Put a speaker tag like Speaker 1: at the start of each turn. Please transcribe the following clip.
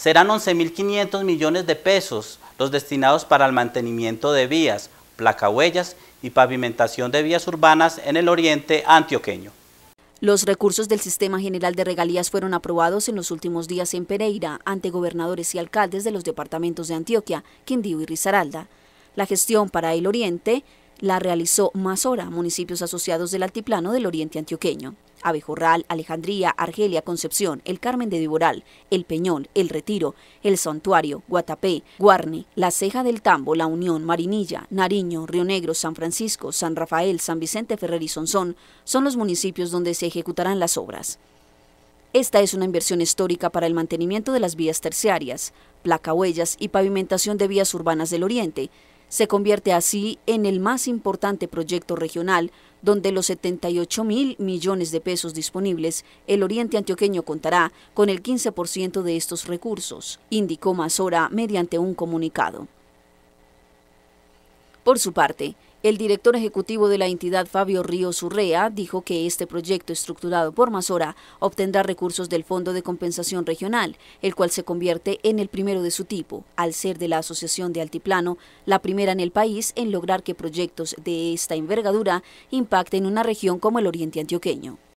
Speaker 1: serán 11.500 millones de pesos los destinados para el mantenimiento de vías, placahuellas y pavimentación de vías urbanas en el oriente antioqueño.
Speaker 2: Los recursos del Sistema General de Regalías fueron aprobados en los últimos días en Pereira ante gobernadores y alcaldes de los departamentos de Antioquia, Quindío y Risaralda. La gestión para el Oriente la realizó Mazora, municipios asociados del altiplano del Oriente Antioqueño. Abejorral, Alejandría, Argelia, Concepción, El Carmen de Diboral, El Peñón, El Retiro, El Santuario, Guatapé, Guarne, La Ceja del Tambo, La Unión, Marinilla, Nariño, Río Negro, San Francisco, San Rafael, San Vicente Ferrer y Sonzón, son los municipios donde se ejecutarán las obras. Esta es una inversión histórica para el mantenimiento de las vías terciarias, placa huellas y pavimentación de vías urbanas del Oriente, se convierte así en el más importante proyecto regional, donde los 78 mil millones de pesos disponibles, el Oriente Antioqueño contará con el 15% de estos recursos, indicó Mazora mediante un comunicado. Por su parte, el director ejecutivo de la entidad, Fabio Ríos Urrea, dijo que este proyecto estructurado por Masora obtendrá recursos del Fondo de Compensación Regional, el cual se convierte en el primero de su tipo, al ser de la Asociación de Altiplano, la primera en el país en lograr que proyectos de esta envergadura impacten una región como el Oriente Antioqueño.